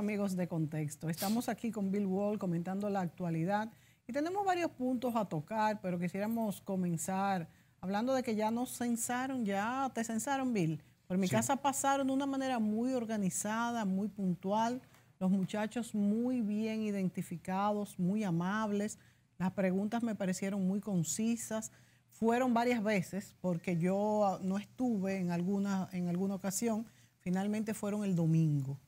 amigos de Contexto. Estamos aquí con Bill Wall comentando la actualidad y tenemos varios puntos a tocar, pero quisiéramos comenzar hablando de que ya nos censaron, ya te censaron, Bill. Por mi casa pasaron de una manera muy organizada, muy puntual, los muchachos muy bien identificados, muy amables, las preguntas me parecieron muy concisas, fueron varias veces porque yo no estuve en alguna, en alguna ocasión, finalmente fueron el domingo.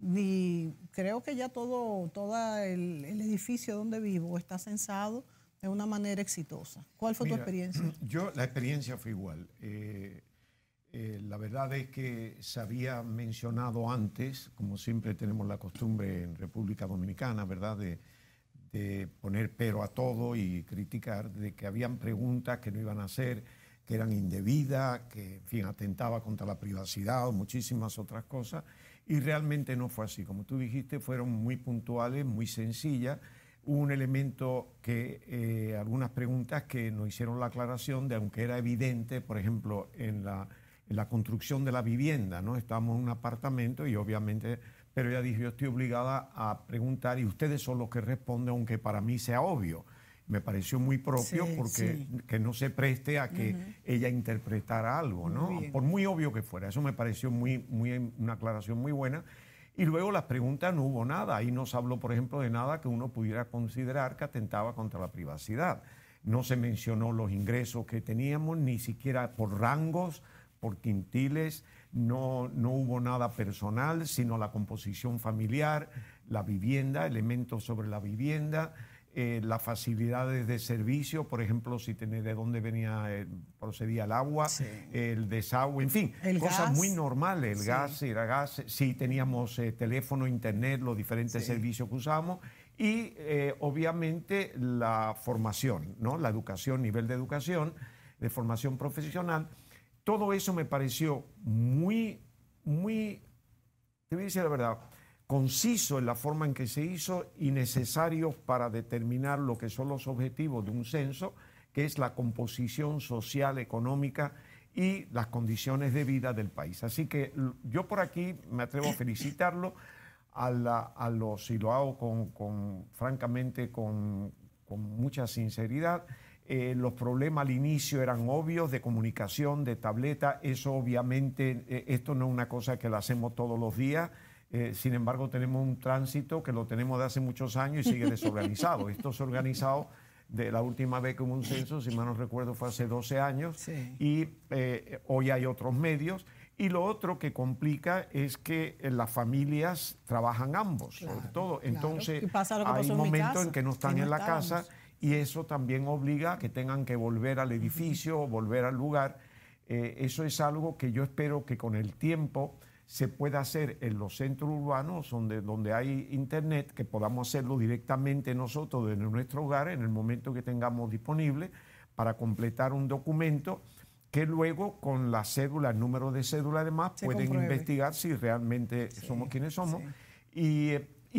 Y creo que ya todo, todo el, edificio donde vivo está censado de una manera exitosa. ¿Cuál fue tu experiencia? Yo, la experiencia fue igual. Eh, eh, la verdad es que se había mencionado antes, como siempre tenemos la costumbre en República Dominicana, ¿verdad?, de, poner pero a todo y criticar, de que habían preguntas que no iban a hacer, que eran indebidas, que, fin, atentaba contra la privacidad o muchísimas otras cosas. Y realmente no fue así. Como tú dijiste, fueron muy puntuales, muy sencillas. un elemento que, eh, algunas preguntas que nos hicieron la aclaración de, aunque era evidente, por ejemplo, en la, en la construcción de la vivienda, ¿no? Estamos en un apartamento y obviamente, pero ya dije yo estoy obligada a preguntar y ustedes son los que responden, aunque para mí sea obvio me pareció muy propio porque que no se preste a que ella interpretara algo, ¿no? Por muy obvio que fuera. Eso me pareció muy, muy, una aclaración muy buena. Y luego las preguntas no hubo nada. Ahí no se habló, por ejemplo, de nada que uno pudiera considerar que atentaba contra la privacidad. No se mencionó los ingresos que teníamos, ni siquiera por rangos, por quintiles, no, no hubo nada personal, sino la composición familiar, la vivienda, elementos sobre la vivienda. Eh, las facilidades de servicio, por ejemplo, si tenés de dónde venía, eh, procedía el agua, el desagüe, en fin, cosas muy normales, el gas, era gas, sí teníamos eh, teléfono, internet, los diferentes servicios que usamos y obviamente la formación, ¿no? la educación, nivel de educación, de formación profesional. Todo eso me pareció muy, muy, te voy a decir la verdad, conciso en la forma en que se hizo y necesarios para determinar lo que son los objetivos de un censo, que es la composición social, económica y las condiciones de vida del país. Así que yo por aquí me atrevo a felicitarlo a, a los, y lo hago con, francamente con, mucha sinceridad. Eh, los problemas al inicio eran obvios de comunicación, de tableta, eso obviamente, eh, esto no es una cosa que la hacemos todos los días eh, sin embargo, tenemos un tránsito que lo tenemos de hace muchos años y sigue desorganizado. Esto se ha organizado de la última vez que hubo un censo, si mal no recuerdo, fue hace 12 años. Y eh, hoy hay otros medios. Y lo otro que complica es que eh, las familias trabajan ambos, sobre todo. Entonces, hay un momentos en, que no están en la casa y eso también obliga a que tengan que volver al edificio, volver al lugar. eso es algo que yo espero que con el tiempo se puede hacer en los centros urbanos donde, donde hay internet, que podamos hacerlo directamente nosotros desde nuestro hogar en el momento que tengamos disponible para completar un documento que luego con la cédula, el número de cédula además, pueden investigar si realmente somos quienes somos y,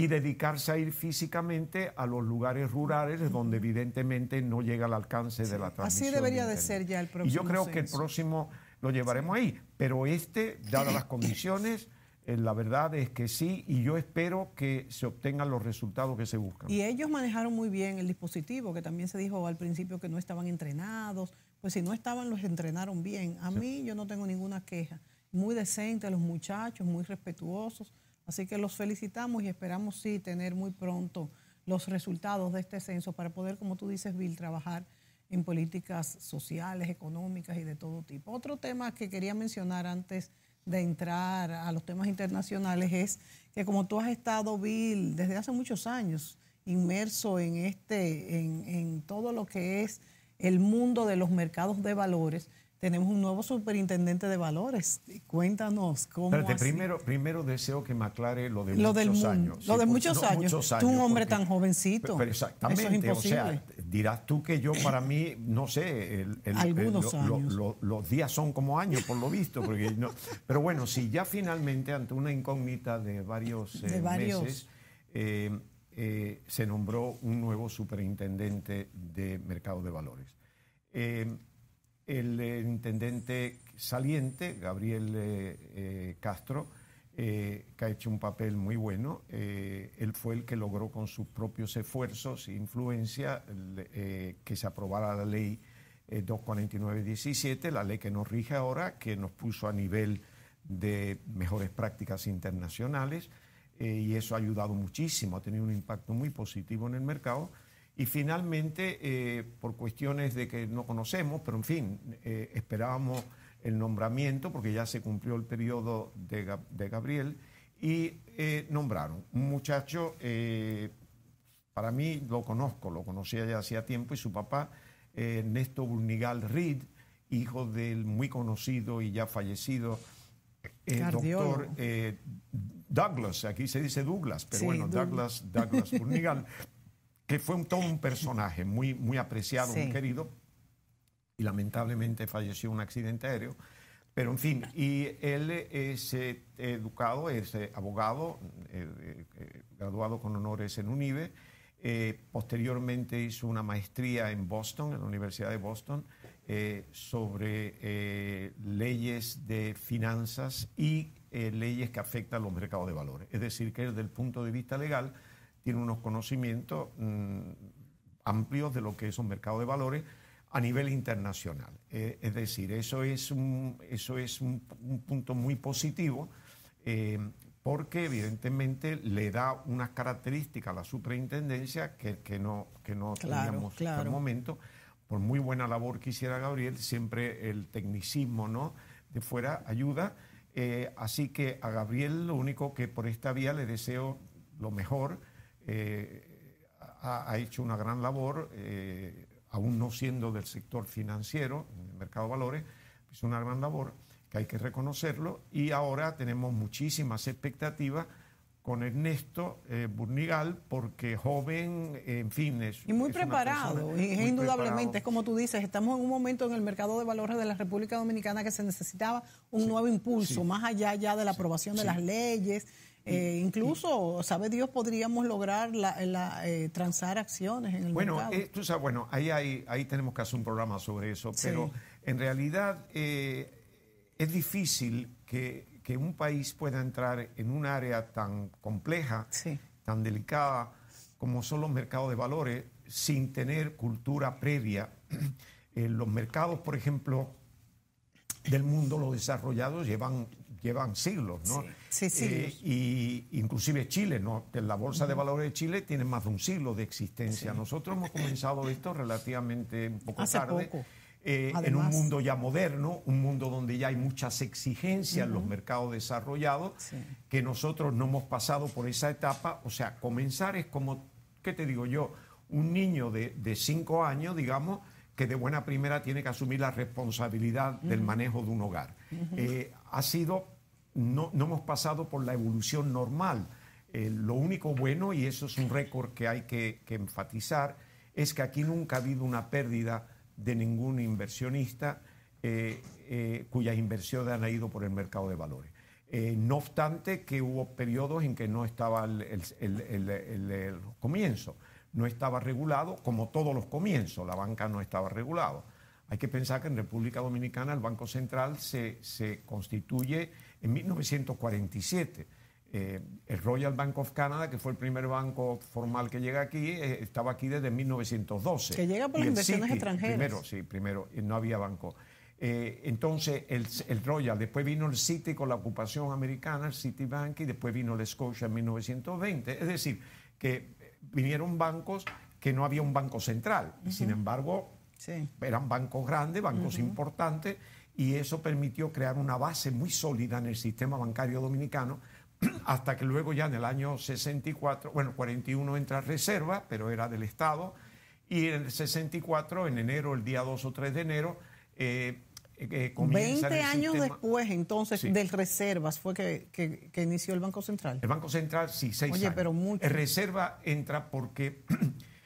dedicarse a ir físicamente a los lugares rurales donde evidentemente no llega al alcance de la transmisión. Así debería de, ser ya el próximo. Y yo creo que el próximo lo llevaremos ahí. Pero este, dadas las condiciones, eh, la verdad es que sí, y yo espero que se obtengan los resultados que se buscan. Y ellos manejaron muy bien el dispositivo, que también se dijo al principio que no estaban entrenados. Pues si no estaban, los entrenaron bien. A mí yo no tengo ninguna queja. Muy decentes los muchachos, muy respetuosos. Así que los felicitamos y esperamos sí tener muy pronto los resultados de este censo para poder, como tú dices, Bill, trabajar en políticas sociales, económicas y de todo tipo. Otro tema que quería mencionar antes de entrar a los temas internacionales es que como tú has estado, Bill, desde hace muchos años inmerso en, este, en, en todo lo que es el mundo de los mercados de valores, tenemos un nuevo superintendente de valores. Cuéntanos cómo. Espérate, primero, primero deseo que me aclare lo de muchos años. Lo de muchos, años. Tú, un hombre tan jovencito. Pero, exactamente. es imposible. O sea, dirás tú que yo, para mí, no sé, los días son como años, por lo visto. Porque no, pero bueno, si ya finalmente, ante una incógnita de varios, eh, meses, eh, eh, se nombró un nuevo superintendente de mercado de valores el, eh, intendente saliente, Gabriel eh, eh, Castro, que ha hecho un papel muy bueno. él fue el que logró con sus propios esfuerzos e influencia que se aprobara la ley 249.17, la ley que nos rige ahora, que nos puso a nivel de mejores prácticas internacionales. y eso ha ayudado muchísimo, ha tenido un impacto muy positivo en el mercado y finalmente, eh, por cuestiones de que no conocemos, pero en fin, eh, esperábamos el nombramiento porque ya se cumplió el periodo de, Gabriel y eh, nombraron un muchacho, para mí lo conozco, lo conocía ya hacía tiempo y su papá, Ernesto Burnigal Reed, hijo del muy conocido y ya fallecido doctor Douglas, aquí se dice Douglas, pero bueno, Douglas, Douglas Burnigal, que fue un, todo un personaje muy, muy apreciado, muy querido, y lamentablemente falleció en un accidente aéreo. Pero en fin, y él es eh, educado, es eh, abogado, eh, graduado con honores en UNIBE. posteriormente hizo una maestría en Boston, en la Universidad de Boston, sobre leyes de finanzas y leyes que afectan a los mercados de valores. Es decir, que desde el punto de vista legal tiene unos conocimientos mm, amplios de lo que es un mercado de valores a nivel internacional. Eh, es decir, eso es un, eso es un, punto muy positivo eh, porque evidentemente le da unas características a la superintendencia que, no, que no teníamos hasta el momento. Por muy buena labor que hiciera Gabriel, siempre el tecnicismo ¿no? de fuera ayuda. Eh, así que a Gabriel lo único que por esta vía le deseo lo mejor eh, ha, hecho una gran labor, eh, aún no siendo del sector financiero, del mercado de valores, es una gran labor que hay que reconocerlo y ahora tenemos muchísimas expectativas con Ernesto eh, Burnigal, porque joven, en fin, es, Y muy preparado, indudablemente, es como tú dices, estamos en un momento en el mercado de valores de la República Dominicana que se necesitaba un nuevo impulso, más allá ya de la aprobación de las leyes, eh, incluso, sabe Dios, podríamos lograr la, eh, transar acciones en el bueno, mercado. Eh, bueno, ahí, ahí tenemos que hacer un programa sobre eso, pero en realidad es difícil que, un país pueda entrar en un área tan compleja, tan delicada, como son los mercados de valores, sin tener cultura previa. los mercados, por ejemplo, del mundo, los desarrollados, llevan llevan siglos, ¿no? Sí, sí eh, y inclusive Chile, ¿no? La Bolsa de Valores de Chile tiene más de un siglo de existencia. Nosotros hemos comenzado esto relativamente un poco tarde. Eh, en un mundo ya moderno, un mundo donde ya hay muchas exigencias en los mercados desarrollados, que nosotros no hemos pasado por esa etapa. O sea, comenzar es como, ¿qué te digo yo? Un niño de, de cinco años, digamos, que de buena primera tiene que asumir la responsabilidad del manejo de un hogar ha sido, no, hemos pasado por la evolución normal. Eh, lo único bueno, y eso es un récord que hay que, enfatizar, es que aquí nunca ha habido una pérdida de ningún inversionista eh, eh, cuyas inversiones han ido por el mercado de valores. no obstante que hubo periodos en que no estaba el, el, comienzo, no estaba regulado, como todos los comienzos, la banca no estaba regulada. Hay que pensar que en República Dominicana el Banco Central se, constituye en 1947. Eh, el Royal Bank of Canada, que fue el primer banco formal que llega aquí, eh, estaba aquí desde 1912. Que llega por las inversiones extranjeras. Primero, sí, primero, no había banco. Eh, entonces, el, Royal, después vino el City con la ocupación americana, el Citibank, y después vino el Scotia en 1920. Es decir, que vinieron bancos que no había un banco central. Sin embargo, eran bancos grandes, bancos importantes, y eso permitió crear una base muy sólida en el sistema bancario dominicano, hasta que luego ya en el año 64, bueno, 41 entra reserva, pero era del Estado, y en el 64, en enero, el día 2 o 3 de enero, eh, 20 eh, eh, años después, entonces, de del reservas fue que, inició el Banco Central. El Banco Central, sí, seis Oye, pero mucho. reserva entra porque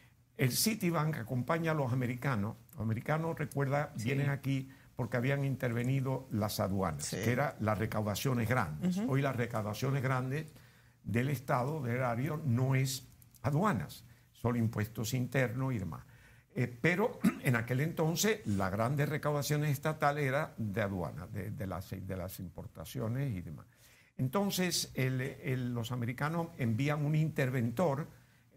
El Citibank acompaña a los americanos. Los americanos, recuerda, vienen aquí porque habían intervenido las aduanas, que eran las recaudaciones grandes. Hoy las recaudaciones grandes del Estado, del erario, no es aduanas, son impuestos internos y demás. Eh, pero en aquel entonces las grandes recaudaciones estatal era de aduanas, de, las, importaciones y demás. Entonces los americanos envían un interventor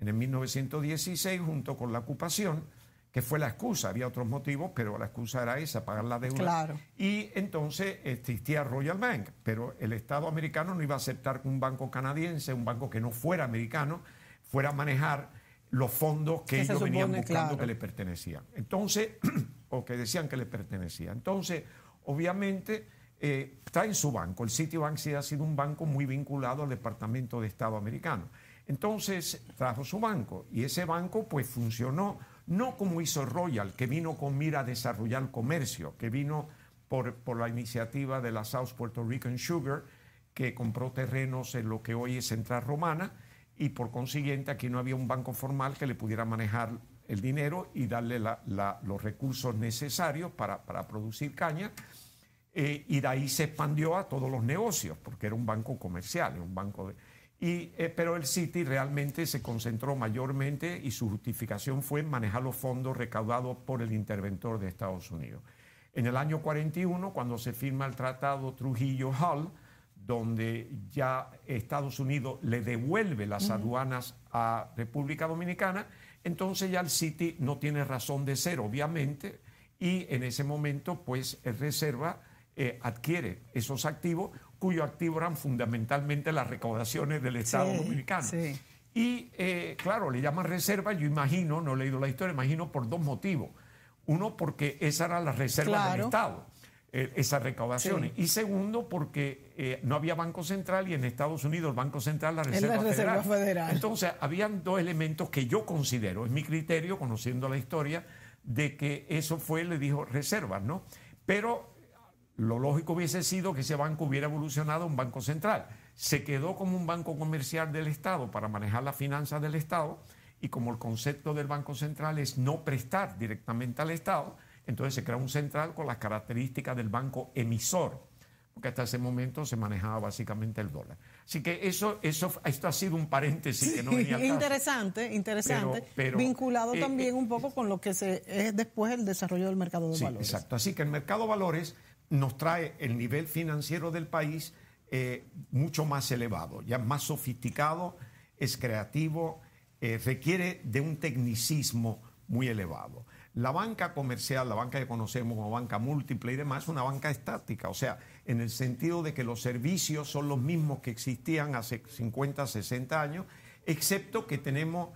en el 1916 junto con la ocupación, que fue la excusa, había otros motivos, pero la excusa era esa, pagar la deuda. Y entonces existía Royal Bank, pero el Estado americano no iba a aceptar que un banco canadiense, un banco que no fuera americano, fuera a manejar los fondos que, ellos venían buscando que le pertenecían. Entonces, o que decían que le pertenecía. Entonces, obviamente, eh, está en su banco. El Citibank sí ha sido un banco muy vinculado al Departamento de Estado americano. Entonces trajo su banco y ese banco pues funcionó no como hizo Royal, que vino con mira a desarrollar comercio, que vino por, la iniciativa de la South Puerto Rican Sugar, que compró terrenos en lo que hoy es Central Romana, y por consiguiente aquí no había un banco formal que le pudiera manejar el dinero y darle los recursos necesarios para, producir caña. Eh, y de ahí se expandió a todos los negocios, porque era un banco comercial, un banco de... Eh, pero el City realmente se concentró mayormente y su justificación fue manejar los fondos recaudados por el interventor de Estados Unidos. En el año 41, cuando se firma el tratado Trujillo-Hall, donde ya Estados Unidos le devuelve las aduanas a República Dominicana, entonces ya el City no tiene razón de ser, obviamente, y en ese momento, pues, Reserva eh, adquiere esos activos cuyo activo eran fundamentalmente las recaudaciones del Estado Dominicano. Y eh, claro, le llaman reserva, yo imagino, no he leído la historia, imagino por dos motivos. Uno, porque esa era la reserva del Estado, eh, esas recaudaciones. Y segundo, porque eh, no había Banco Central y en Estados Unidos el Banco Central la Reserva, Federal. Federal. Entonces, habían dos elementos que yo considero, es mi criterio, conociendo la historia, de que eso fue, le dijo, reservas, ¿no? Pero lo lógico hubiese sido que ese banco hubiera evolucionado a un banco central. Se quedó como un banco comercial del Estado para manejar las finanzas del Estado y como el concepto del banco central es no prestar directamente al Estado, entonces se crea un central con las características del banco emisor, porque hasta ese momento se manejaba básicamente el dólar. Así que eso, eso esto ha sido un paréntesis que no venía Interesante, interesante. Vinculado eh, también eh, un poco con lo que se, es después el desarrollo del mercado de valores. Exacto. Así que el mercado de valores nos trae el nivel financiero del país eh, mucho más elevado, ya más sofisticado, es creativo, eh, requiere de un tecnicismo muy elevado. La banca comercial, la banca que conocemos como banca múltiple y demás, es una banca estática, o sea, en el sentido de que los servicios son los mismos que existían hace 50, 60 años, excepto que tenemos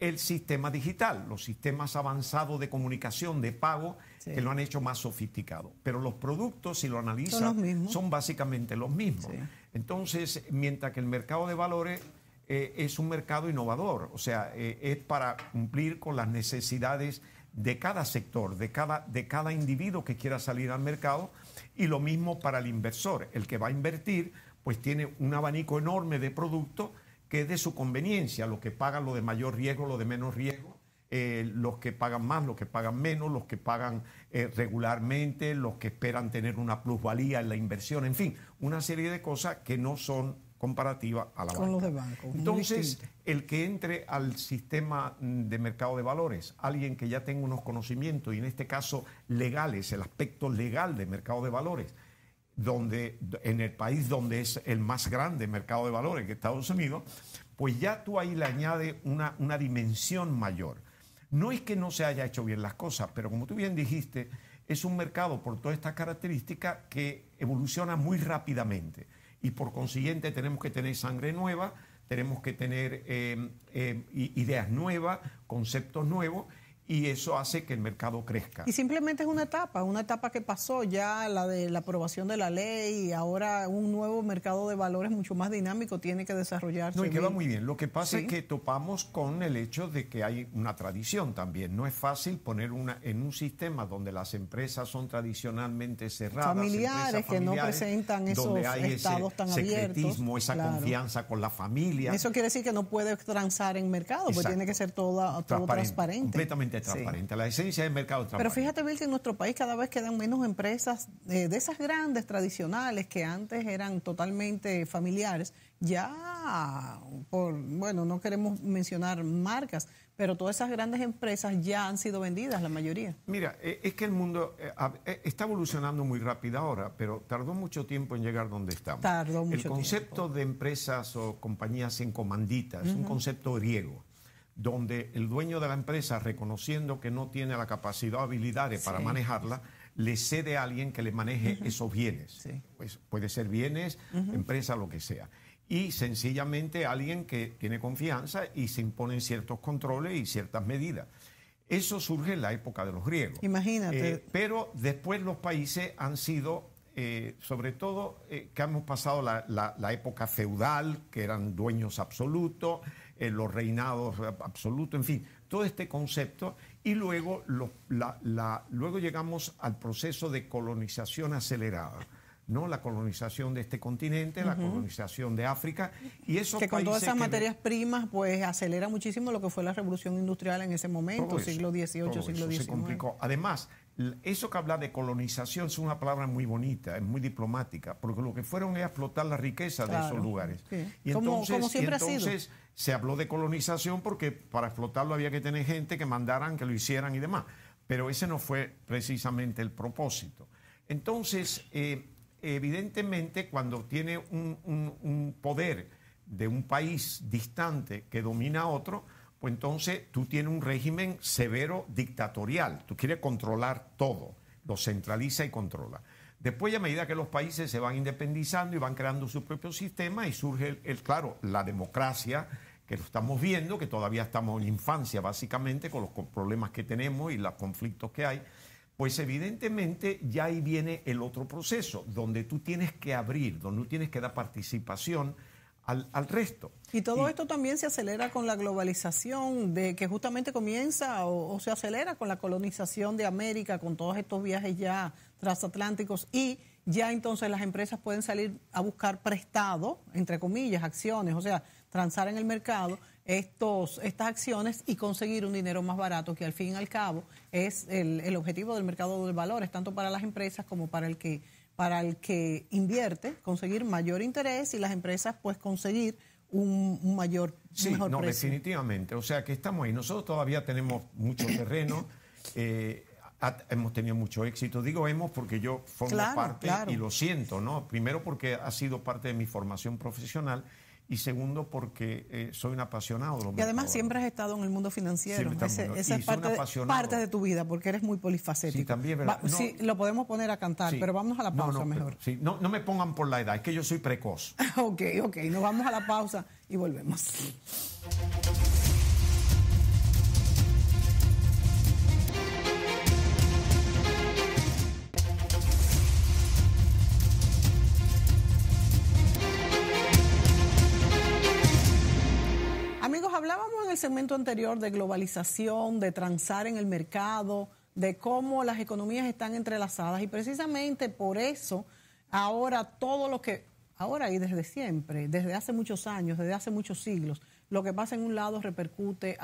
el sistema digital, los sistemas avanzados de comunicación, de pago, que lo han hecho más sofisticado. Pero los productos, si lo analizan, son, básicamente los mismos. Entonces, mientras que el mercado de valores eh, es un mercado innovador, o sea, eh, es para cumplir con las necesidades de cada sector, de cada, de cada individuo que quiera salir al mercado, y lo mismo para el inversor. El que va a invertir, pues tiene un abanico enorme de productos que es de su conveniencia, lo que paga lo de mayor riesgo, lo de menos riesgo, eh, los que pagan más, los que pagan menos, los que pagan eh, regularmente, los que esperan tener una plusvalía en la inversión, en fin, una serie de cosas que no son comparativas a la banca. Los de banco, Entonces, el que entre al sistema mm, de mercado de valores, alguien que ya tenga unos conocimientos, y en este caso legales, el aspecto legal de mercado de valores, donde, en el país donde es el más grande mercado de valores, que Estados Unidos, pues ya tú ahí le añades una, una dimensión mayor. No es que no se haya hecho bien las cosas, pero como tú bien dijiste, es un mercado por todas estas características que evoluciona muy rápidamente y por consiguiente tenemos que tener sangre nueva, tenemos que tener eh, eh, ideas nuevas, conceptos nuevos y eso hace que el mercado crezca. Y simplemente es una etapa, una etapa que pasó ya, la de la aprobación de la ley, y ahora un nuevo mercado de valores mucho más dinámico tiene que desarrollarse. No, y que muy bien. Lo que pasa es que topamos con el hecho de que hay una tradición también. No es fácil poner una en un sistema donde las empresas son tradicionalmente cerradas. Familiares, que no presentan esos donde hay ese tan secretismo, esa confianza con la familia. Eso quiere decir que no puede transar en mercado, porque tiene que ser toda, todo transparente transparente, La esencia del mercado transparente. Pero fíjate, Bill, que en nuestro país cada vez quedan menos empresas eh, de esas grandes, tradicionales, que antes eran totalmente familiares, ya, por, bueno, no queremos mencionar marcas, pero todas esas grandes empresas ya han sido vendidas, la mayoría. Mira, e, es que el mundo eh, e, está evolucionando muy rápido ahora, pero tardó mucho tiempo en llegar donde estamos. Tardó mucho El concepto de empresas o compañías en comanditas es un concepto griego donde el dueño de la empresa, reconociendo que no tiene la capacidad o habilidades para manejarla, le cede a alguien que le maneje esos bienes. Pues puede ser bienes, empresa, lo que sea. Y sencillamente alguien que tiene confianza y se imponen ciertos controles y ciertas medidas. Eso surge en la época de los griegos. Imagínate. Eh, pero después los países han sido, eh, sobre todo, eh, que hemos pasado la época feudal, que eran dueños absolutos. Eh, los reinados absolutos, en fin, todo este concepto. Y luego, la, luego llegamos al proceso de colonización acelerada. ¿no? la colonización de este continente, la colonización de África y eso que con todas esas materias primas pues acelera muchísimo lo que fue la revolución industrial en ese momento, siglo XVIII, siglo XIX. Además, eso que habla de colonización es una palabra muy bonita, es muy diplomática, porque lo que fueron es explotar la riqueza de esos lugares. Y entonces, como, siempre ha sido se habló de colonización porque para explotarlo había que tener gente que mandaran, que lo hicieran y demás. Pero ese no fue precisamente el propósito. Entonces, eh, evidentemente, cuando tiene un, un, poder de un país distante que domina a otro, pues entonces tú tienes un régimen severo dictatorial. Tú quieres controlar todo, lo centraliza y controla. Después, a medida que los países se van independizando y van creando su propio sistema, y surge, el, claro, la democracia, que lo estamos viendo, que todavía estamos en infancia, básicamente, con los problemas que tenemos y los conflictos que hay, pues evidentemente ya ahí viene el otro proceso, donde tú tienes que abrir, donde tú tienes que dar participación al, resto. Y todo esto también se acelera con la globalización, de que justamente comienza o, se acelera con la colonización de América, con todos estos viajes ya transatlánticos y ya entonces las empresas pueden salir a buscar prestado, entre comillas, acciones, o sea, transar en el mercado estos, estas acciones y conseguir un dinero más barato, que al fin y al cabo es el, el objetivo del mercado de valores, tanto para las empresas como para el que para el que invierte, conseguir mayor interés y las empresas pues conseguir un, mayor sí, no, definitivamente. O sea que estamos ahí. Nosotros todavía tenemos mucho terreno. Eh, hemos tenido mucho éxito. Digo hemos porque yo formo parte y lo siento, ¿no? Primero porque ha sido parte de mi formación profesional y segundo porque eh, soy un apasionado. y además siempre has estado en el mundo financiero. esa es parte, de, tu vida porque eres muy polifacético. Sí, también, lo podemos poner a cantar, pero vamos a la pausa mejor. no, no me pongan por la edad, es que yo soy precoz. ok, ok, nos vamos a la pausa y volvemos. segmento anterior de globalización, de transar en el mercado, de cómo las economías están entrelazadas y precisamente por eso ahora todo lo que, ahora y desde siempre, desde hace muchos años, desde hace muchos siglos, lo que pasa en un lado repercute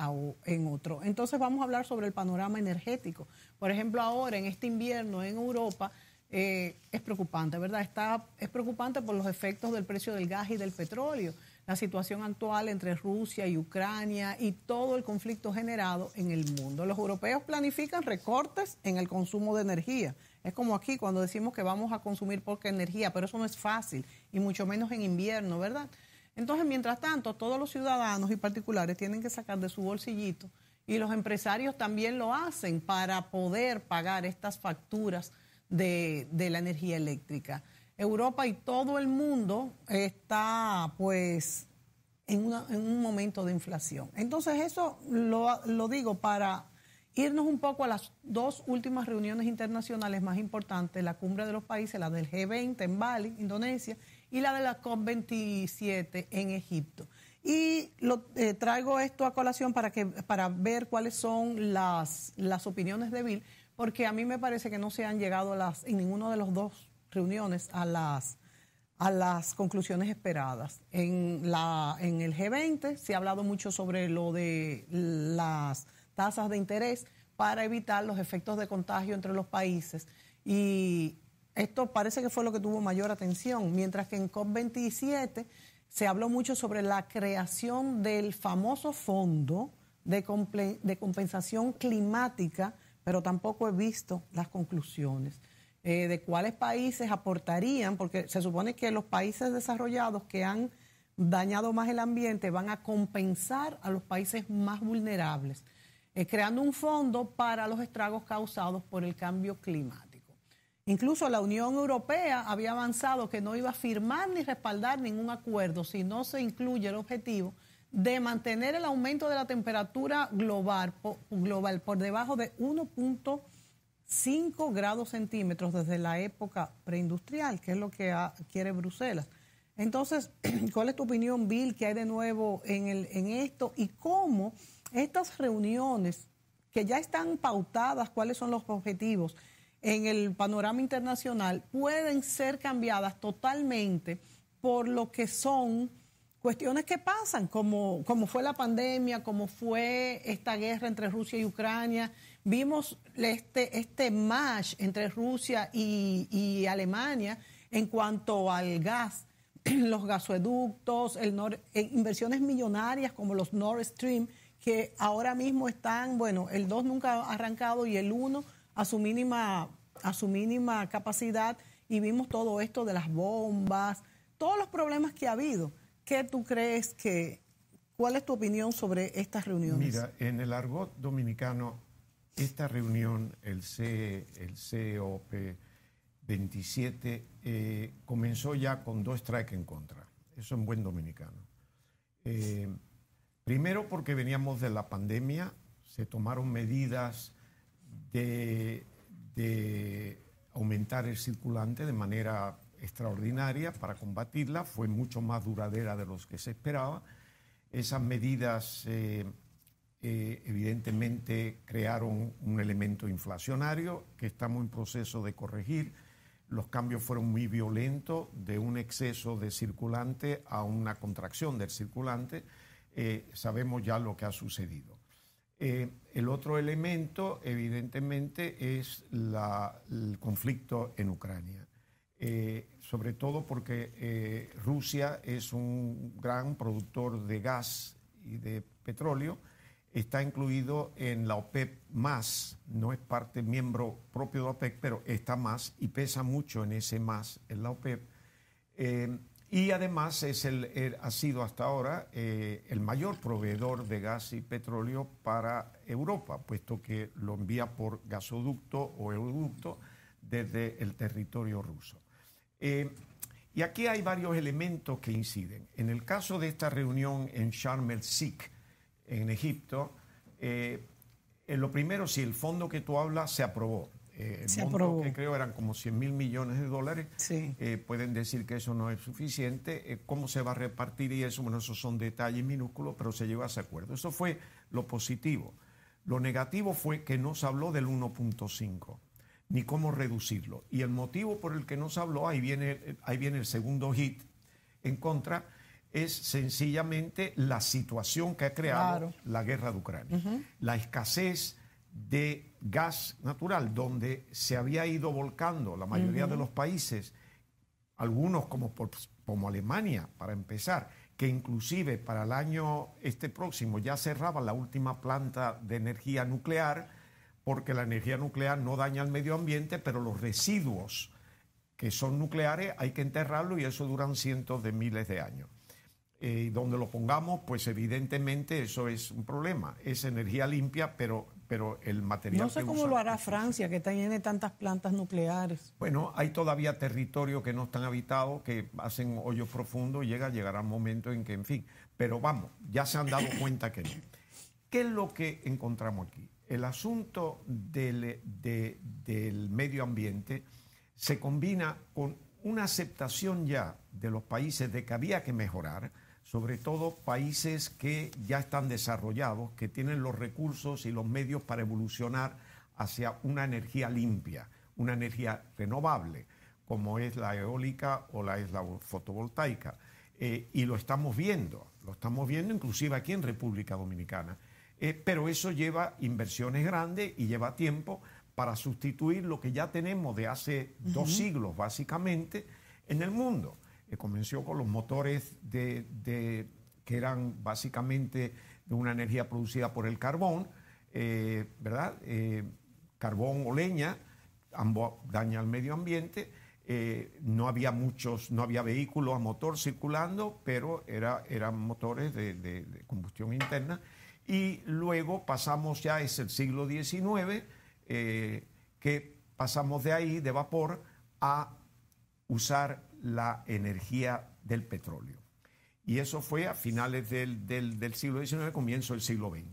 en otro. Entonces vamos a hablar sobre el panorama energético. Por ejemplo, ahora en este invierno en Europa eh, es preocupante, ¿verdad? Está, es preocupante por los efectos del precio del gas y del petróleo la situación actual entre Rusia y Ucrania y todo el conflicto generado en el mundo. Los europeos planifican recortes en el consumo de energía. Es como aquí cuando decimos que vamos a consumir poca energía, pero eso no es fácil y mucho menos en invierno, ¿verdad? Entonces, mientras tanto, todos los ciudadanos y particulares tienen que sacar de su bolsillito y los empresarios también lo hacen para poder pagar estas facturas de, de la energía eléctrica. Europa y todo el mundo está pues en, un momento de inflación. Entonces eso lo, digo para irnos un poco a las dos últimas reuniones internacionales más importantes, la cumbre de los países, la del G20 en Bali, Indonesia, y la de la COP27 en Egipto. Y lo, eh, traigo esto a colación para, que, para ver cuáles son las, las opiniones de Bill, porque a mí me parece que no se han llegado a las, en ninguno de los dos reuniones a las, a las conclusiones esperadas. En, la, en el G20 se ha hablado mucho sobre lo de las tasas de interés para evitar los efectos de contagio entre los países. Y esto parece que fue lo que tuvo mayor atención, mientras que en COP27 se habló mucho sobre la creación del famoso fondo de, de compensación climática, pero tampoco he visto las conclusiones. Eh, de cuáles países aportarían, porque se supone que los países desarrollados que han dañado más el ambiente van a compensar a los países más vulnerables, eh, creando un fondo para los estragos causados por el cambio climático. Incluso la Unión Europea había avanzado que no iba a firmar ni respaldar ningún acuerdo si no se incluye el objetivo de mantener el aumento de la temperatura global, global por debajo de punto 5 grados centímetros desde la época preindustrial, que es lo que quiere Bruselas. Entonces, ¿cuál es tu opinión, Bill, que hay de nuevo en, el, en esto y cómo estas reuniones que ya están pautadas, cuáles son los objetivos en el panorama internacional, pueden ser cambiadas totalmente por lo que son cuestiones que pasan, como, como fue la pandemia, como fue esta guerra entre Rusia y Ucrania Vimos este, este match entre Rusia y, y Alemania en cuanto al gas, los gasoductos, el nor, eh, inversiones millonarias como los Nord Stream, que ahora mismo están, bueno, el 2 nunca ha arrancado y el 1 a su mínima, a su mínima capacidad. Y vimos todo esto de las bombas, todos los problemas que ha habido. ¿Qué tú crees que, cuál es tu opinión sobre estas reuniones? Mira, en el argot dominicano esta reunión, el, C, COP 27, eh, comenzó ya con dos strikes en contra. Eso en buen dominicano. Eh, primero porque veníamos de la pandemia, se tomaron medidas de, aumentar el circulante de manera extraordinaria para combatirla, fue mucho más duradera de los que se esperaba. Esas medidas eh, eh, evidentemente crearon un elemento inflacionario que estamos en proceso de corregir. Los cambios fueron muy violentos, de un exceso de circulante a una contracción del circulante. Eh, sabemos ya lo que ha sucedido. Eh, el otro elemento, evidentemente, es el conflicto en Ucrania. sobre todo porque Rusia es un gran productor de gas y de petróleo está incluido en la OPEP e más, no es parte miembro propio de OPEP, e pero está más y pesa mucho en ese más, en la OPEP. E eh, y además es el, er, ha sido hasta ahora eh, el mayor proveedor de gas y petróleo para Europa, puesto que lo envía por gasoducto o euroducto desde el territorio ruso. Eh, y aquí hay varios elementos que inciden. En el caso de esta reunión en Sharm el en Egipto, eh, en lo primero, si el fondo que tú hablas se aprobó. Eh, el monto que creo eran como 100 mil millones de dólares, eh, pueden decir que eso no es suficiente. ¿Cómo se va a repartir y eso? Bueno, esos son detalles minúsculos, pero se llegó a ese acuerdo. Eso fue lo positivo. Lo negativo fue que no se habló del 1.5 ni cómo reducirlo. Y el motivo por el que no se habló, ahí viene, ahí viene el segundo hit en contra, es sencillamente la situación que ha creado la guerra de Ucrania. La escasez de gas natural, donde se había ido volcando la mayoría de los países, algunos como, como Alemania, para empezar, que inclusive para el año este próximo ya cerraba la última planta de energía nuclear, porque la energía nuclear no daña al medio ambiente, pero los residuos que son nucleares hay que enterrarlos y eso duran cientos de miles de años. Eh, donde lo pongamos, pues evidentemente eso es un problema. Es energía limpia, pero, pero el material. No sé cómo lo hará Francia, que que tiene tantas plantas nucleares. Bueno, hay todavía territorios que no están habitados, que hacen hoyos profundos, llega, llegará un momento en que, en fin. Pero vamos, ya se han dado cuenta que ¿Qué es lo que encontramos aquí? El asunto del medio ambiente se combina con una aceptación ya de los países de que había que mejorar, sobre todo países que ya están desarrollados, que tienen los recursos y los medios para evolucionar hacia una energía limpia, una energía renovable, como es la eólica o la fotovoltaica. Eh, y lo estamos viendo, lo estamos viendo inclusive aquí en República Dominicana. Eh, pero eso lleva inversiones grandes y lleva tiempo para sustituir lo que ya tenemos de hace dos siglos, básicamente, en el mundo que comenzó con los motores de, que eran básicamente de una energía producida por el carbón, eh, ¿verdad? Eh, carbón o leña, ambos dañan al medio ambiente. Eh, no había muchos, no había vehículos a motor circulando, pero era, eran motores de, de combustión interna. Y luego pasamos ya, es el siglo XIX, que pasamos de ahí, de vapor, a usar la energía del petróleo. Y eso fue a finales del, siglo XIX, comienzo del siglo XX.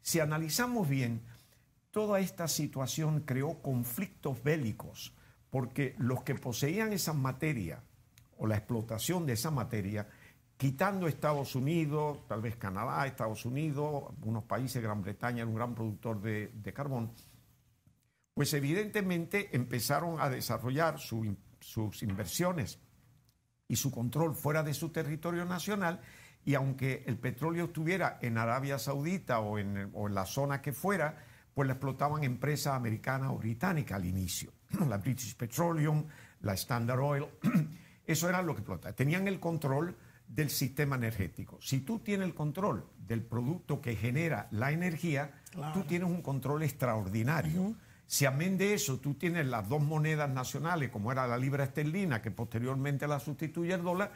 Si analizamos bien, toda esta situación creó conflictos bélicos, porque los que poseían esa materia o la explotación de esa materia, quitando Estados Unidos, tal vez Canadá, Estados Unidos, algunos países, Gran Bretaña era un gran productor de, de carbón, pues evidentemente empezaron a desarrollar sus inversiones y su control fuera de su territorio nacional, y aunque el petróleo estuviera en Arabia Saudita o en, la zona que fuera, pues la explotaban empresas americanas o británicas al inicio, la British Petroleum, la Standard Oil, eso era lo que explotaba. Tenían el control del sistema energético. Si tú tienes el control del producto que genera la energía, tú tienes un control extraordinario. Si amén de eso tú tienes las dos monedas nacionales, como era la libra esterlina, que posteriormente la sustituye el dólar,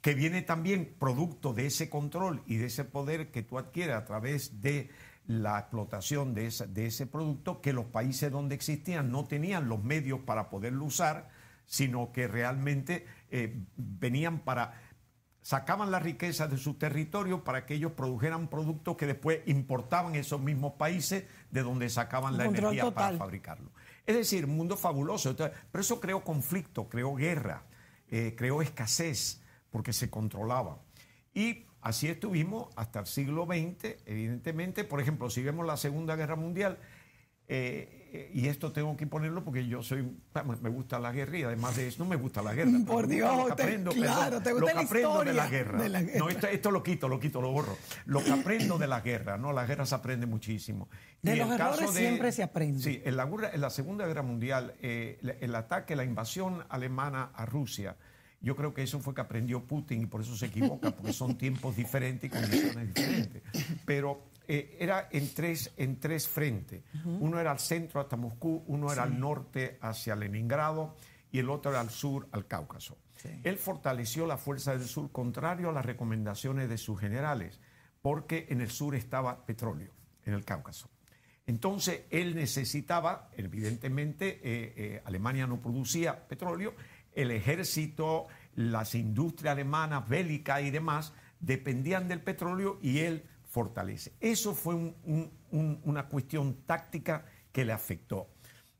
que viene también producto de ese control y de ese poder que tú adquieres a través de la explotación de, ese producto, que los países donde existían no tenían los medios para poderlo usar, sino que realmente eh, venían para sacaban las riquezas de su territorio para que ellos produjeran productos que después importaban esos mismos países de donde sacaban la energía para fabricarlo. Es decir, mundo fabuloso. pero eso creó conflicto, creó guerra, eh, creó escasez, porque se controlaba. Y así estuvimos hasta el siglo XX, evidentemente. Por ejemplo, si vemos la Segunda Guerra Mundial, eh, y esto tengo que ponerlo porque yo soy, me gusta la guerra y además de eso no me gusta la guerra. Mm, por Dios, te, claro, que aprendo de la guerra. No, esto, lo quito, lo quito, lo borro. Lo que aprendo de la guerra, ¿no? La guerra se aprende muchísimo. De los errores siempre se aprende. Sí, en la, Segunda Guerra Mundial, eh, el, ataque, la invasión alemana a Rusia, yo creo que eso fue que aprendió Putin y por eso se equivoca, porque son tiempos diferentes y condiciones diferentes. Pero eh, era en tres, en tres frentes. Uno era al centro hasta Moscú, uno era al norte hacia Leningrado y el otro era al sur al Cáucaso. Él fortaleció la fuerza del sur contrario a las recomendaciones de sus generales, porque en el sur estaba petróleo, en el Cáucaso. Entonces él necesitaba, evidentemente, eh, eh, Alemania no producía petróleo, el ejército, las industrias alemanas, bélicas y demás, dependían del petróleo y él fortalece. Eso fue una cuestión táctica que le afectó.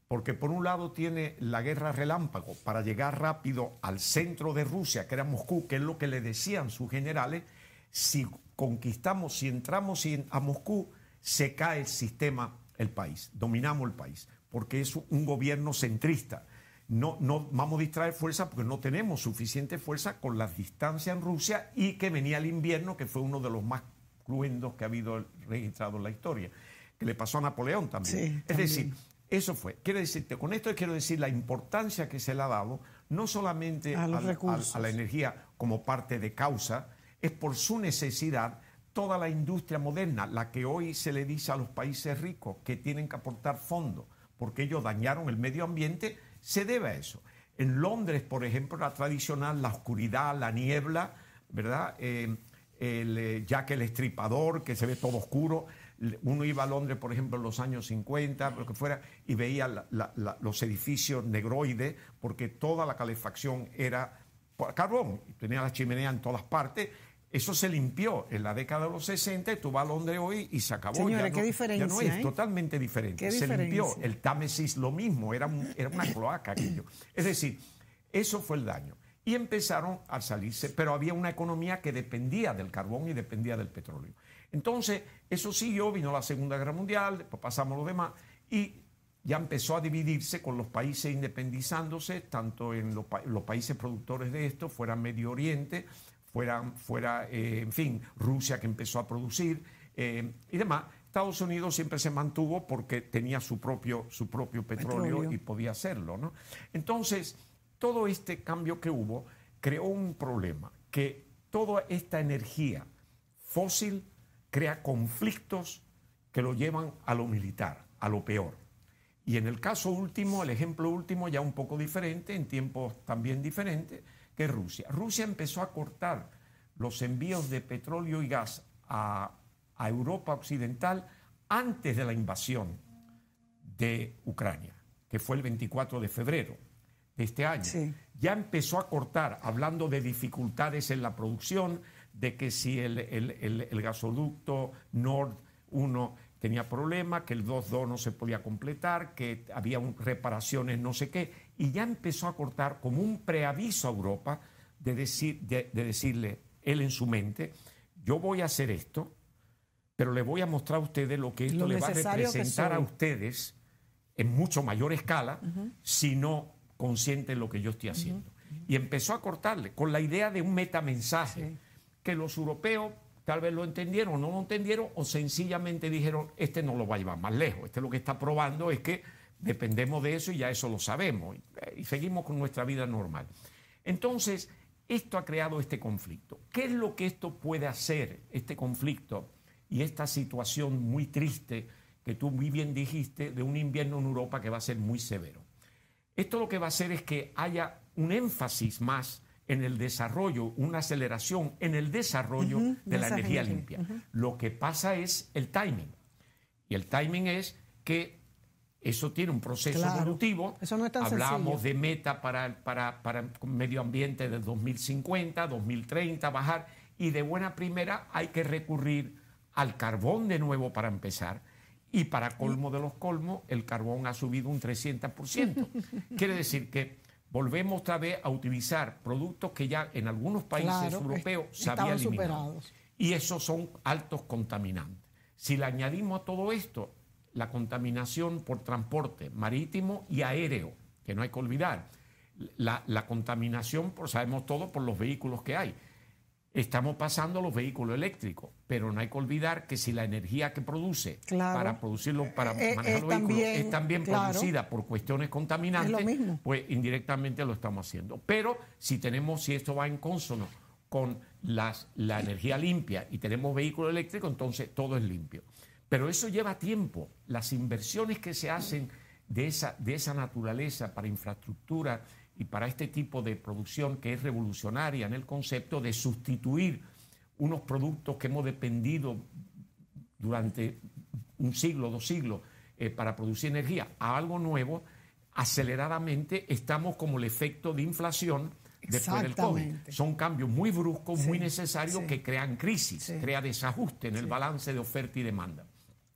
Porque por un lado tiene la guerra relámpago para llegar rápido al centro de Rusia, que era Moscú, que es lo que le decían sus generales, si conquistamos, si entramos a Moscú, se cae el sistema, el país, dominamos el país, porque es un gobierno centrista. No, no, vamos a distraer fuerza porque no tenemos suficiente fuerza con las distancias en Rusia y que venía el invierno, que fue uno de los más Cruendos que ha habido registrado en la historia, que le pasó a Napoleón también. es decir, eso fue. Quiero decirte, con esto quiero decir la importancia que se le ha dado, no solamente a, la energía como parte de causa, es por su necesidad toda la industria moderna, la que hoy se le dice a los países ricos que tienen que aportar fondos, porque ellos dañaron el medio ambiente, se debe a eso. En Londres, por ejemplo, la tradicional, la oscuridad, la niebla, ¿verdad? Eh, eh, ya que el Estripador, que se ve todo oscuro. Uno iba a Londres, por ejemplo, en los años 50, lo que fuera, y veía los edificios negroides, porque toda la calefacción era carbón, tenía la chimenea en todas partes. Eso se limpió en la década de los 60, tú vas a Londres hoy y se acabó. Señora, no, qué diferencia. no es ¿eh? totalmente diferente. se limpió. El Támesis lo mismo, era, era una cloaca aquello. Es decir, eso fue el daño y empezaron a salirse, pero había una economía que dependía del carbón y dependía del petróleo. Entonces, eso siguió, vino la Segunda Guerra Mundial, después pasamos lo demás, y ya empezó a dividirse con los países independizándose, tanto en los, países productores de esto, fuera Medio Oriente, fuera, fuera eh, en fin, Rusia que empezó a producir eh, y demás. Estados Unidos siempre se mantuvo porque tenía su propio, su propio petróleo, petróleo. y podía hacerlo. ¿no? Entonces, todo este cambio que hubo creó un problema, que toda esta energía fósil crea conflictos que lo llevan a lo militar, a lo peor. Y en el caso último, el ejemplo último ya un poco diferente, en tiempos también diferentes, que Rusia. Rusia empezó a cortar los envíos de petróleo y gas a, a Europa Occidental antes de la invasión de Ucrania, que fue el 24 de febrero este año. Ya empezó a cortar, hablando de dificultades en la producción, de que si el, gasoducto Nord 1 tenía problema, que el 2.2 no se podía completar, que había reparaciones no sé qué, y ya empezó a cortar como un preaviso a Europa de, decirle él en su mente, yo voy a hacer esto, pero le voy a mostrar a ustedes lo que esto le va a representar a ustedes en mucho mayor escala, si no consciente de lo que yo estoy haciendo. Y empezó a cortarle con la idea de un metamensaje que los europeos tal vez lo entendieron, o no lo entendieron o sencillamente dijeron, este no lo va a llevar más lejos, este lo que está probando es que dependemos de eso y ya eso lo sabemos eh, y seguimos con nuestra vida normal. Entonces, esto ha creado este conflicto. ¿Qué es lo que esto puede hacer, este conflicto y esta situación muy triste que tú muy bien dijiste de un invierno en Europa que va a ser muy severo? Esto lo que va a hacer es que haya un énfasis más en el desarrollo, una aceleración en el desarrollo de, la energía, limpia. Lo que pasa es el timing. Y el timing es que eso tiene un proceso evolutivo. Eso no Hablamos de meta para, para, medio ambiente de 2050, 2030, bajar. Y de buena primera hay que recurrir al carbón de nuevo para empezar y para colmo de los colmos, el carbón ha subido un 300%. Quiere decir que volvemos otra vez a utilizar productos que ya en algunos países europeos se habían Y esos son altos contaminantes. Si le añadimos a todo esto la contaminación por transporte marítimo y aéreo, que no hay que olvidar, la, contaminación, por, sabemos todo, por los vehículos que hay estamos pasando a los vehículos eléctricos, pero no hay que olvidar que si la energía que produce para producirlo, para eh, eh, manejar los vehículos es también producida por cuestiones contaminantes, pues indirectamente lo estamos haciendo. Pero si tenemos, si esto va en consono con las, la energía limpia y tenemos vehículos eléctricos, entonces todo es limpio. Pero eso lleva tiempo. Las inversiones que se hacen de esa, de esa naturaleza para infraestructura, y para este tipo de producción que es revolucionaria en el concepto de sustituir unos productos que hemos dependido durante un siglo, dos siglos, eh, para producir energía a algo nuevo, aceleradamente estamos como el efecto de inflación después del COVID. Son cambios muy bruscos, muy necesarios que crean crisis, crean crea desajuste en el balance de oferta y demanda.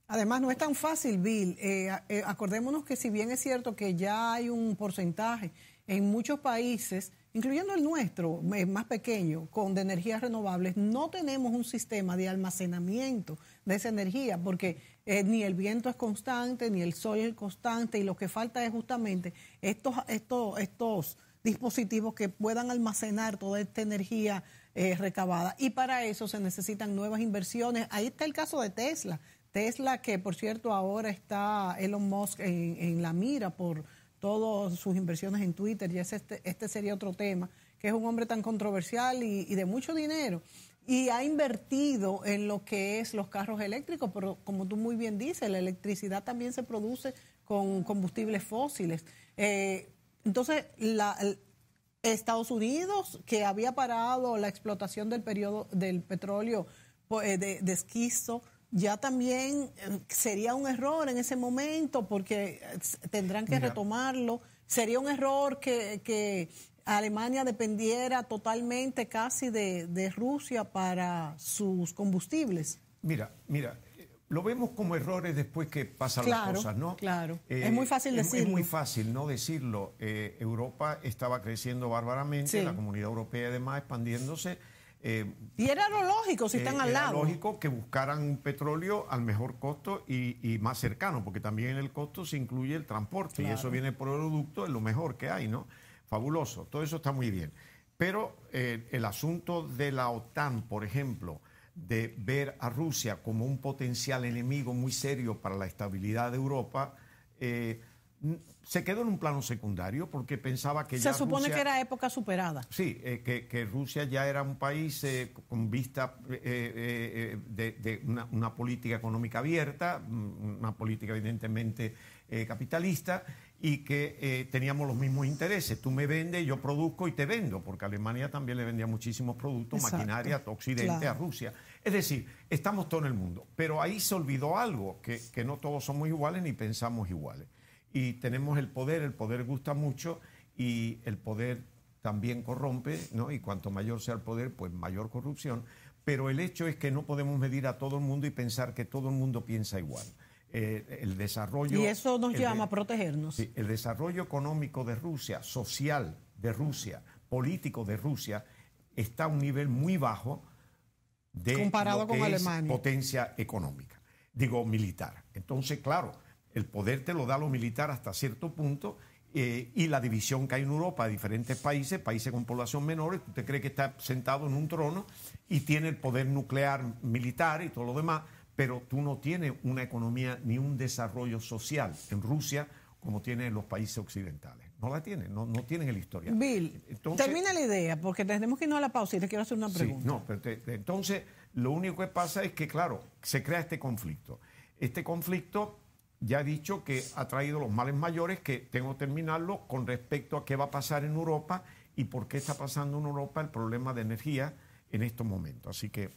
Además, no es tan fácil, Bill. Eh, eh, acordémonos que si bien es cierto que ya hay un porcentaje en muchos países, incluyendo el nuestro, eh, más pequeño, con de energías renovables, no tenemos un sistema de almacenamiento de esa energía, porque eh, ni el viento es constante, ni el sol es constante, y lo que falta es justamente estos, estos, estos dispositivos que puedan almacenar toda esta energía eh, recabada. Y para eso se necesitan nuevas inversiones. Ahí está el caso de Tesla. Tesla, que por cierto ahora está Elon Musk en la mira por todas sus inversiones en Twitter, y este, este sería otro tema, que es un hombre tan controversial y, de mucho dinero y ha invertido en lo que es los carros eléctricos, pero como tú muy bien dices, la electricidad también se produce con combustibles fósiles. Eh, entonces, la, Estados Unidos, que había parado la explotación del, periodo, del petróleo pues, eh, de, de ya también eh, sería un error en ese momento porque eh, tendrán que retomarlo. Sería un error que, Alemania dependiera totalmente casi de, Rusia para sus combustibles. Mira, mira, lo vemos como errores después que pasan las cosas, ¿no? Claro, es eh, muy fácil decirlo. Es muy fácil no decirlo. Europa estaba creciendo bárbaramente, la comunidad europea además expandiéndose eh, y era lo lógico si eh, están al lado. Era lógico que buscaran un petróleo al mejor costo y, más cercano, porque también en el costo se incluye el transporte y eso viene por el producto, es lo mejor que hay, ¿no? Fabuloso, todo eso está muy bien. Pero eh, el asunto de la OTAN, por ejemplo, de ver a Rusia como un potencial enemigo muy serio para la estabilidad de Europa, se quedó en un plano secundario porque pensaba que se supone que era época superada. Sí, eh, que, Rusia ya era un país eh, con vista eh, de, una, política económica abierta, mm, una política evidentemente capitalista y que teníamos los mismos intereses. Tú me vendes, yo produzco y te vendo, porque Alemania también le vendía muchísimos productos, maquinaria a Occidente, a Rusia. Es decir, estamos todo en el mundo, pero ahí se olvidó algo, que, que no todos somos iguales ni pensamos iguales y tenemos el poder, el poder gusta mucho y el poder también corrompe, ¿no? Y cuanto mayor sea el poder, pues mayor corrupción. Pero el hecho es que no podemos medir a todo el mundo y pensar que todo el mundo piensa igual. Eh, el desarrollo. Y eso nos llama a protegernos. el desarrollo económico de Rusia, social de Rusia, político de Rusia, está a un nivel muy bajo de Comparado con Alemania. potencia económica, digo militar. Entonces, claro el poder te lo da lo militar hasta cierto punto eh, y la división que hay en Europa de diferentes países, países con población menor, usted cree que está sentado en un trono y tiene el poder nuclear militar y todo lo demás, pero tú no tienes una economía ni un desarrollo social en Rusia como tienen los países occidentales. No la tienen, no, tienen el historial. Bill, termina la idea, porque tenemos que irnos a la pausa y te quiero hacer una pregunta. no, pero entonces lo único que pasa es que, claro, se crea este conflicto. Este conflicto ya he dicho que ha traído los males mayores, que tengo que terminarlo con respecto a qué va a pasar en Europa y por qué está pasando en Europa el problema de energía en estos momentos. Así que.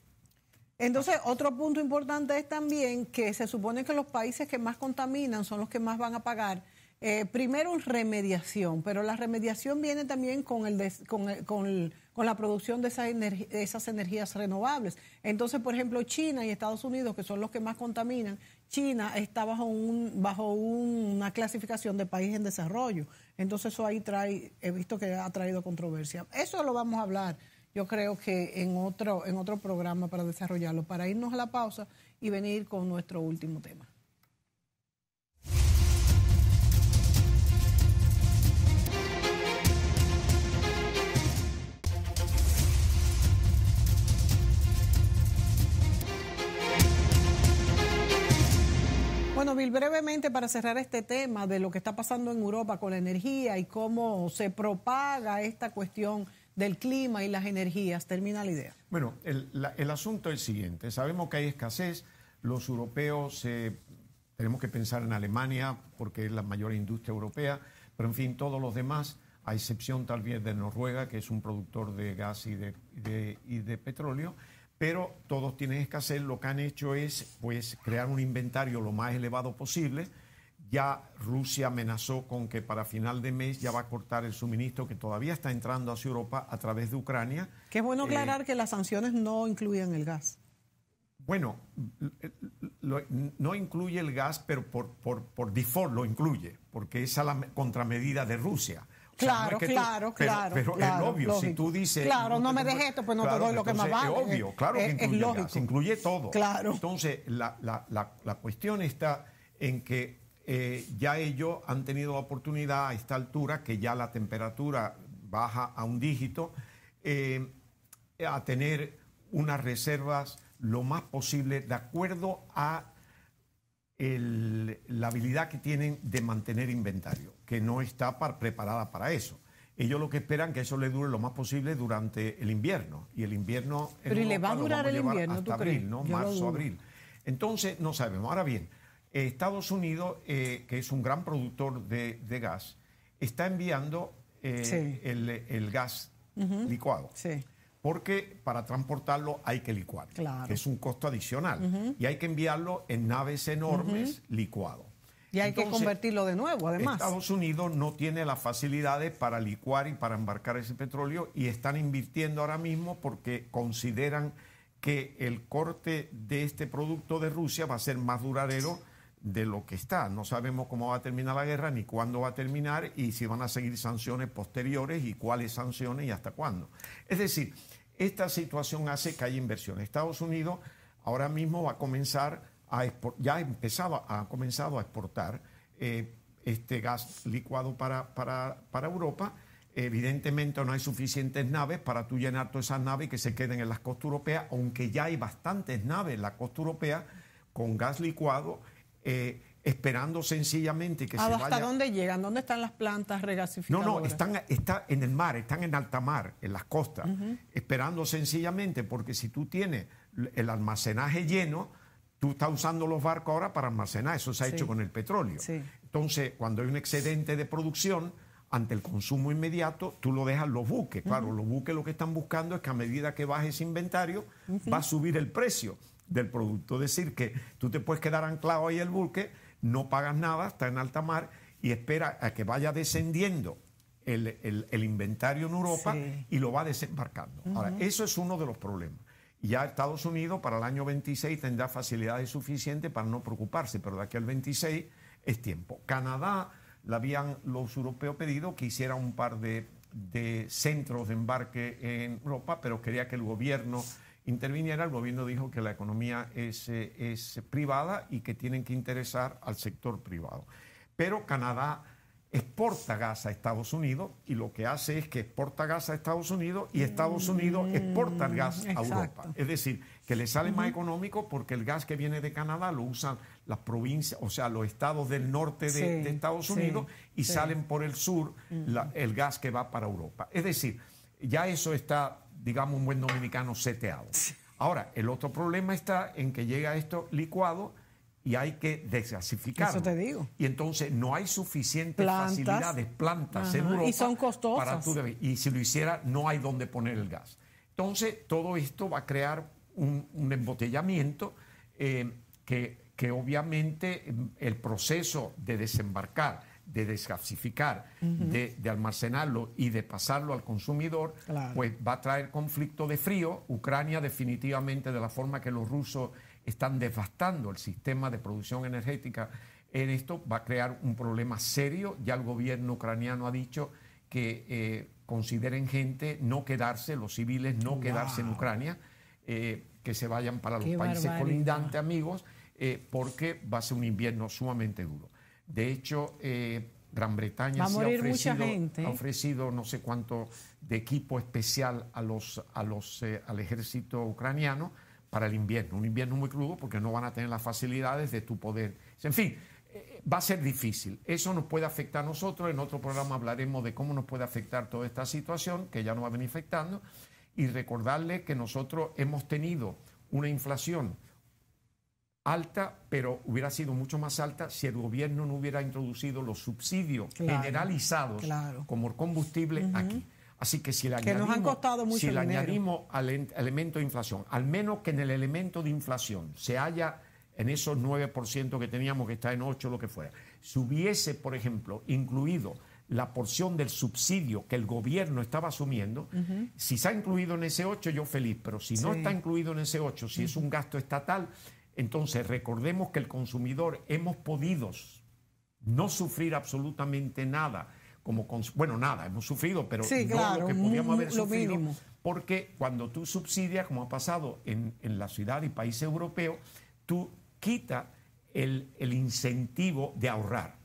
Entonces, otro punto importante es también que se supone que los países que más contaminan son los que más van a pagar. Eh, primero, remediación, pero la remediación viene también con, el con, con, la producción de esas, de esas energías renovables. Entonces, por ejemplo, China y Estados Unidos, que son los que más contaminan, China está bajo, un, bajo una clasificación de país en desarrollo. Entonces eso ahí trae, he visto que ha traído controversia. Eso lo vamos a hablar, yo creo que en otro, en otro programa para desarrollarlo, para irnos a la pausa y venir con nuestro último tema. Bueno, Bill, brevemente para cerrar este tema de lo que está pasando en Europa con la energía y cómo se propaga esta cuestión del clima y las energías. Termina la idea. Bueno, el, asunto es el siguiente. Sabemos que hay escasez. Los europeos eh, tenemos que pensar en Alemania porque es la mayor industria europea, pero en fin, todos los demás, a excepción tal vez de Noruega, que es un productor de gas y de, y de petróleo pero todos tienen hacer Lo que han hecho es pues, crear un inventario lo más elevado posible. Ya Rusia amenazó con que para final de mes ya va a cortar el suministro que todavía está entrando hacia Europa a través de Ucrania. Que es bueno eh, aclarar que las sanciones no incluyen el gas. Bueno, no incluye el gas, pero por, por, por default lo incluye, porque esa es la contramedida de Rusia. Claro, claro, claro. Pero, es obvio, si tú dices. Claro, no, me dejes esto, pues no te doy lo que más vale. Es eh, obvio, claro que incluye, se incluye todo. Claro. Entonces, la, cuestión está en que eh, ya ellos han tenido oportunidad a esta altura, que ya la temperatura baja a un dígito, eh, a tener unas reservas lo más posible de acuerdo a la habilidad que tienen de mantener inventario que no está preparada para eso. Ellos lo que esperan que eso le dure lo más posible durante el invierno. Y el invierno... Pero le va a durar el invierno, hasta abril, ¿no? Marzo, abril. Entonces, no sabemos. Ahora bien, Estados Unidos, eh, que es un gran productor de, gas, está enviando eh, el, gas licuado. Sí. Porque para transportarlo hay que licuar. es un costo adicional. Y hay que enviarlo en naves enormes licuado. Y hay que convertirlo de nuevo, además. Estados Unidos no tiene las facilidades para licuar y para embarcar ese petróleo y están invirtiendo ahora mismo porque consideran que el corte de este producto de Rusia va a ser más duradero de lo que está. No sabemos cómo va a terminar la guerra, ni cuándo va a terminar, y si van a seguir sanciones posteriores, y cuáles sanciones y hasta cuándo. Es decir, esta situación hace que haya inversión. Estados Unidos ahora mismo va a comenzar ya ha comenzado a exportar eh, este gas licuado para, Europa. Evidentemente no hay suficientes naves para tú llenar todas esas naves que se queden en las costas europeas, aunque ya hay bastantes naves en la costa europea con gas licuado, eh, esperando sencillamente que se ¿Hasta dónde llegan? ¿Dónde están las plantas regasificadoras? No, no, están, en el mar, están en alta mar, en las costas, esperando sencillamente, porque si tú tienes el almacenaje lleno, Tú estás usando los barcos ahora para almacenar, eso se ha hecho con el petróleo. Entonces, cuando hay un excedente de producción, ante el consumo inmediato, tú lo dejas los buques. Claro, los buques lo que están buscando es que a medida que baje ese inventario, va a subir el precio del producto. Es decir, que tú te puedes quedar anclado ahí el buque, no pagas nada, está en alta mar y espera a que vaya descendiendo el, inventario en Europa y lo va desembarcando. Ahora, eso es uno de los problemas. Ya Estados Unidos para el año 26 tendrá facilidades suficientes para no preocuparse, pero de aquí al 26 es tiempo. Canadá, le habían los europeos pedido que hiciera un par de, de centros de embarque en Europa, pero quería que el gobierno interviniera. El gobierno dijo que la economía es, eh, es privada y que tienen que interesar al sector privado. Pero Canadá exporta gas a Estados Unidos y lo que hace es que exporta gas a Estados Unidos y Estados Unidos mm, exporta gas a Europa. Es decir, que le sale más económico porque el gas que viene de Canadá lo usan las provincias, o sea, los estados del norte de, Estados Unidos y salen por el sur el gas que va para Europa. Es decir, ya eso está, digamos, un buen dominicano seteado. Ahora, el otro problema está en que llega esto licuado y hay que desgasificar. Eso te digo. Y entonces no hay suficientes facilidades, plantas en Europa. Y son costosas. y si lo hiciera, no hay dónde poner el gas. Entonces, todo esto va a crear un, embotellamiento eh, que, obviamente mm, el proceso de desembarcar, de desgasificar, de, almacenarlo y de pasarlo al consumidor, pues va a traer conflicto de frío. Ucrania definitivamente de la forma que los rusos están devastando el sistema de producción energética en esto, va a crear un problema serio. Ya el gobierno ucraniano ha dicho que eh, consideren gente no quedarse, los civiles no quedarse en Ucrania, eh, que se vayan para los países colindantes, amigos, eh, porque va a ser un invierno sumamente duro. De hecho, Gran Bretaña ha, ofrecido, no sé cuánto de equipo especial a los, a los, al ejército ucraniano para el invierno. Un invierno muy crudo porque no van a tener las facilidades de tu poder. En fin, eh, va a ser difícil. Eso nos puede afectar a nosotros. En otro programa hablaremos de cómo nos puede afectar toda esta situación que ya nos va a venir afectando. Y recordarles que nosotros hemos tenido una inflación alta, pero hubiera sido mucho más alta si el gobierno no hubiera introducido los subsidios generalizados como combustible aquí. Así que si le, añadimos, al elemento de inflación, al menos que en el elemento de inflación se haya en esos 9% que teníamos, que está en 8, lo que fuera, si hubiese, por ejemplo, incluido la porción del subsidio que el gobierno estaba asumiendo, si se ha incluido en ese 8, yo feliz, pero si no está incluido en ese 8, si es un gasto estatal, entonces recordemos que el consumidor hemos podido no sufrir absolutamente nada como bueno, nada, hemos sufrido, pero no lo que podíamos haber sufrido. Porque cuando tú subsidias, como ha pasado en, en la ciudad y países europeos, tú quitas el incentivo de ahorrar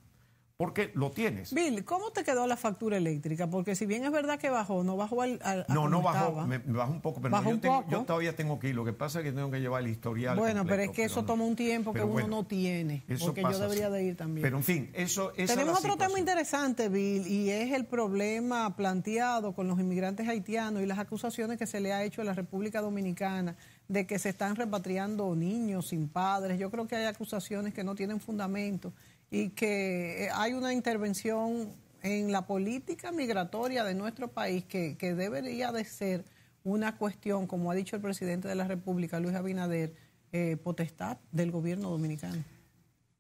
porque lo tienes. Bill, ¿cómo te quedó la factura eléctrica? Porque si bien es verdad que bajó, no bajó al... no, no bajó, me, bajó un poco, pero yo, todavía tengo que ir. Lo que pasa es que tengo que llevar el historial. Bueno, pero es que eso toma un tiempo que uno no tiene, porque yo debería de ir también. Pero en fin, eso es... Tenemos otro tema interesante, Bill, y es el problema planteado con los inmigrantes haitianos y las acusaciones que se le ha hecho a la República Dominicana de que se están repatriando niños sin padres. Yo creo que hay acusaciones que no tienen fundamento y que eh, hay una intervención en la política migratoria de nuestro país que, debería de ser una cuestión, como ha dicho el presidente de la República, Luis Abinader, eh, potestad del gobierno dominicano.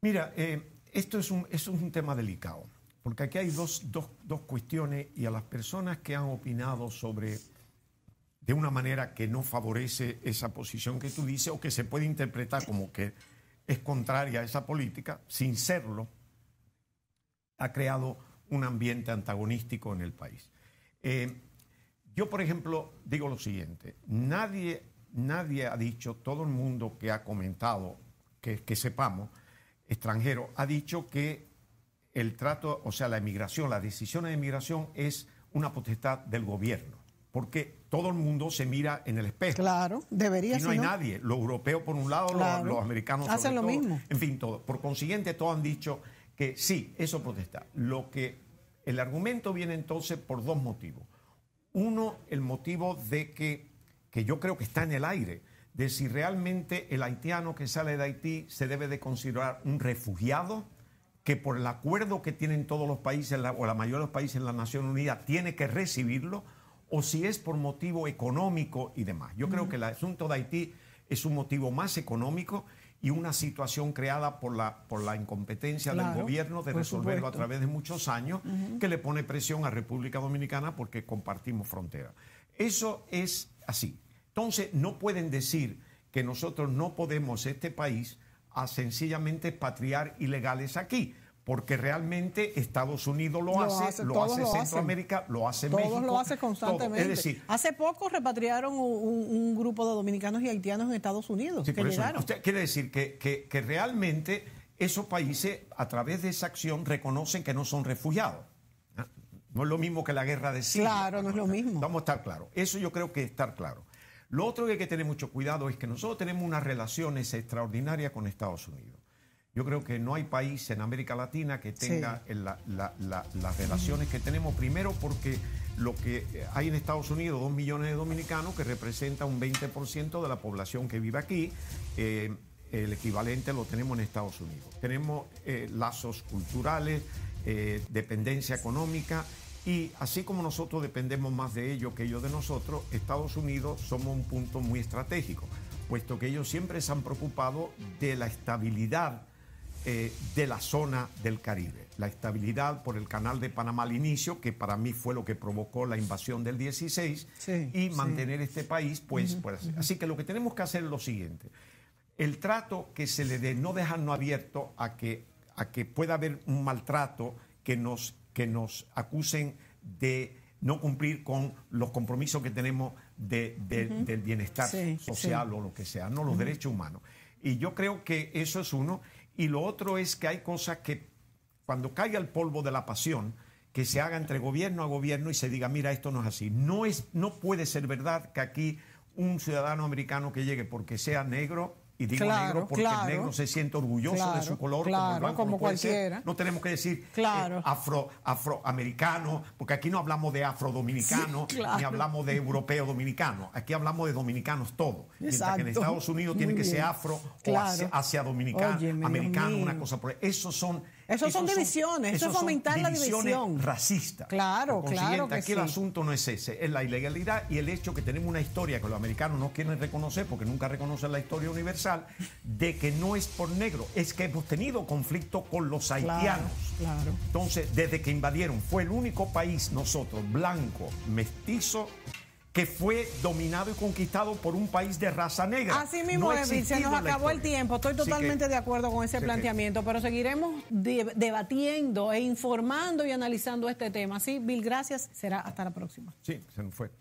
Mira, eh, esto es un, tema delicado, porque aquí hay dos, dos cuestiones y a las personas que han opinado sobre de una manera que no favorece esa posición que tú dices o que se puede interpretar como que es contraria a esa política, sin serlo, ha creado un ambiente antagonístico en el país. Eh, yo, por ejemplo, digo lo siguiente, nadie, nadie ha dicho, todo el mundo que ha comentado, que, que sepamos, extranjero, ha dicho que el trato, o sea, la emigración, las decisiones de emigración es una potestad del gobierno porque todo el mundo se mira en el espejo. Claro, debería ser. Y no hay nadie. Los europeos por un lado, los, americanos hacen lo mismo. En fin, todo. Por consiguiente, todos han dicho que sí, eso protesta. Lo que el argumento viene entonces por dos motivos. Uno, el motivo de que, que yo creo que está en el aire, de si realmente el haitiano que sale de Haití se debe de considerar un refugiado que por el acuerdo que tienen todos los países, o la mayoría de los países en la Nación Unida, tiene que recibirlo o si es por motivo económico y demás. Yo creo que el asunto de Haití es un motivo más económico y una situación creada por la, por la incompetencia del gobierno de resolverlo a través de muchos años, que le pone presión a República Dominicana porque compartimos frontera. Eso es así. Entonces, no pueden decir que nosotros no podemos este país a sencillamente patriar ilegales aquí porque realmente Estados Unidos lo, hace, lo hace Centroamérica, lo hace México. Todos lo hacen constantemente. hace poco repatriaron un, grupo de dominicanos y haitianos en Estados Unidos. Usted quiere decir que, realmente esos países, a través de esa acción, reconocen que no son refugiados. ¿Ah? No es lo mismo que la guerra de Siria. Claro, no es lo mismo. Vamos a estar claros. Eso yo creo que estar claro. Lo otro que hay que tener mucho cuidado es que nosotros tenemos unas relaciones extraordinarias con Estados Unidos. Yo creo que no hay país en América Latina que tenga las relaciones que tenemos, primero porque lo que hay en Estados Unidos, dos millones de dominicanos, que representa un 20% de la población que vive aquí, eh, el equivalente lo tenemos en Estados Unidos. Tenemos eh, lazos culturales, eh, dependencia económica, y así como nosotros dependemos más de ellos que ellos de nosotros, Estados Unidos somos un punto muy estratégico, puesto que ellos siempre se han preocupado de la estabilidad eh, de la zona del Caribe. La estabilidad por el canal de Panamá al inicio, que para mí fue lo que provocó la invasión del 16, y mantener este país, pues, pues así. que lo que tenemos que hacer es lo siguiente. El trato que se le dé, no dejarnos abierto a que, a que pueda haber un maltrato que nos, que nos acusen de no cumplir con los compromisos que tenemos del bienestar social o lo que sea, no los derechos humanos. Y yo creo que eso es uno. Y lo otro es que hay cosas que cuando caiga el polvo de la pasión, que se haga entre gobierno a gobierno y se diga, mira, esto no es así. No, es, no puede ser verdad que aquí un ciudadano americano que llegue porque sea negro y digo negro porque el negro se siente orgulloso de su color, como el blanco no cualquiera. No tenemos que decir eh, afro, afroamericano, porque aquí no hablamos de afrodominicano, ni hablamos de europeo dominicano. Aquí hablamos de dominicanos todos. Mientras que en Estados Unidos tiene que ser afro o hacia, dominicano, americano, una cosa por Esos son eso son divisiones, eso es fomentar la división. racista. Claro, claro. Que aquí el asunto no es ese, es la ilegalidad y el hecho que tenemos una historia que los americanos no quieren reconocer porque nunca reconocen la historia universal, de que no es por negro, es que hemos tenido conflicto con los haitianos. claro. Entonces, desde que invadieron, fue el único país nosotros, blanco, mestizo, que fue dominado y conquistado por un país de raza negra. Así mismo, se nos acabó el tiempo. Estoy totalmente de acuerdo con ese planteamiento, pero seguiremos debatiendo e informando y analizando este tema. Sí, Bill, gracias. Será hasta la próxima. Sí, se nos fue.